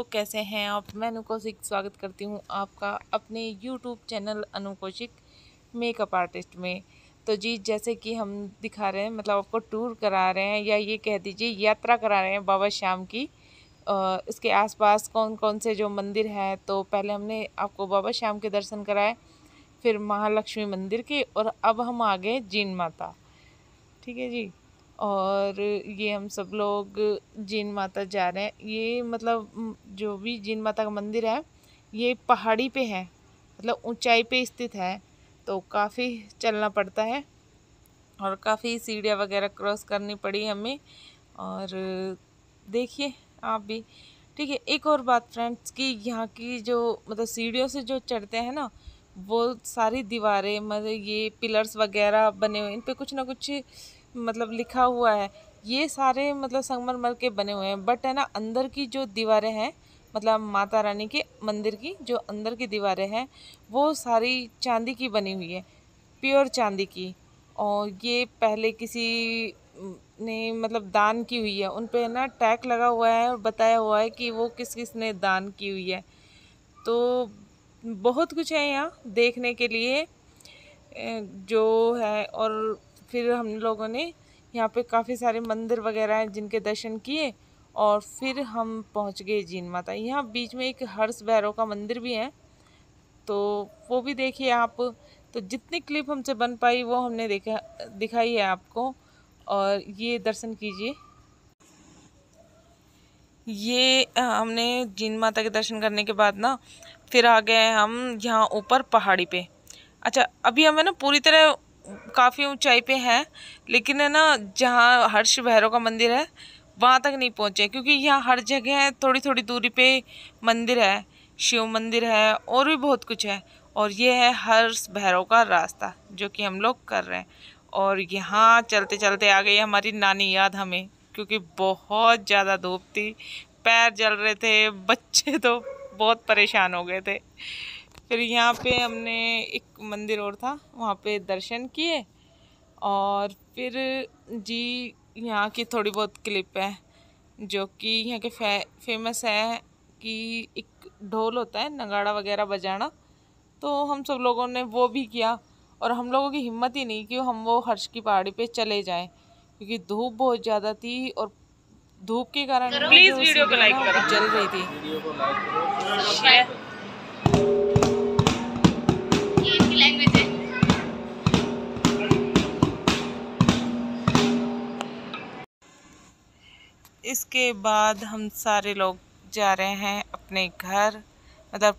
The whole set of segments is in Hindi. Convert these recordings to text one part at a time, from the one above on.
लोग कैसे हैं आप मैं अनु कौशिक स्वागत करती हूँ आपका अपने YouTube channel Anu Kaushik makeup artist में तो जी जैसे कि हम दिखा रहे हैं मतलब आपको टूर करा रहे हैं या ये कह दीजिए यात्रा करा रहे हैं बाबा श्याम की इसके आसपास कौन कौन से जो मंदिर हैं तो पहले हमने आपको बाबा श्याम के दर्शन कराए फिर महालक्ष्मी मंदिर के और अब हम आ गए जीन माता ठीक है जी और ये हम सब लोग जीन माता जा रहे हैं ये मतलब जो भी जीन माता का मंदिर है ये पहाड़ी पे है मतलब ऊंचाई पे स्थित है तो काफ़ी चलना पड़ता है और काफ़ी सीढ़ियाँ वगैरह क्रॉस करनी पड़ी हमें और देखिए आप भी ठीक है एक और बात फ्रेंड्स कि यहाँ की जो मतलब सीढ़ियों से जो चढ़ते हैं ना वो सारी दीवारें मतलब ये पिलर्स वगैरह बने हुए इन पर कुछ ना कुछ मतलब लिखा हुआ है ये सारे मतलब संगमरमर के बने हुए हैं बट है ना अंदर की जो दीवारें हैं मतलब माता रानी के मंदिर की जो अंदर की दीवारें हैं वो सारी चांदी की बनी हुई है प्योर चांदी की और ये पहले किसी ने मतलब दान की हुई है उन पर ना टैग लगा हुआ है और बताया हुआ है कि वो किस किस ने दान की हुई है तो बहुत कुछ है यहाँ देखने के लिए जो है और फिर हम लोगों ने यहाँ पे काफ़ी सारे मंदिर वगैरह हैं जिनके दर्शन किए और फिर हम पहुँच गए जीन माता यहाँ बीच में एक हर्ष भैरव का मंदिर भी है तो वो भी देखिए आप तो जितनी क्लिप हमसे बन पाई वो हमने देखा दिखाई है आपको और ये दर्शन कीजिए ये हमने जीन माता के दर्शन करने के बाद ना फिर आ गए हम यहाँ ऊपर पहाड़ी पे अच्छा अभी हमें ना पूरी तरह काफ़ी ऊंचाई पे है लेकिन है ना जहाँ हर्ष भैरव का मंदिर है वहाँ तक नहीं पहुँचे क्योंकि यहाँ हर जगह थोड़ी थोड़ी दूरी पे मंदिर है शिव मंदिर है और भी बहुत कुछ है और ये है हर्ष भैरव का रास्ता जो कि हम लोग कर रहे हैं और यहाँ चलते चलते आ गई हमारी नानी याद हमें क्योंकि बहुत ज़्यादा धूप थी पैर जल रहे थे बच्चे तो बहुत परेशान हो गए थे फिर यहाँ पे हमने एक मंदिर और था वहाँ पे दर्शन किए और फिर जी यहाँ की थोड़ी बहुत क्लिप है जो कि यहाँ के फे, फेमस है कि एक ढोल होता है नगाड़ा वगैरह बजाना तो हम सब लोगों ने वो भी किया और हम लोगों की हिम्मत ही नहीं कि हम वो हर्ष की पहाड़ी पे चले जाएं क्योंकि धूप बहुत ज़्यादा थी और धूप के कारण प्लीज़ वीडियो को लाइक करो जल रही थी इसके बाद हम सारे लोग जा रहे हैं अपने घर मतलब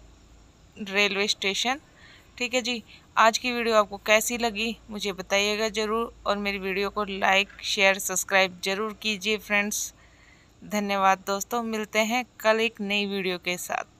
रेलवे स्टेशन ठीक है जी आज की वीडियो आपको कैसी लगी मुझे बताइएगा ज़रूर और मेरी वीडियो को लाइक शेयर सब्सक्राइब ज़रूर कीजिए फ्रेंड्स धन्यवाद दोस्तों मिलते हैं कल एक नई वीडियो के साथ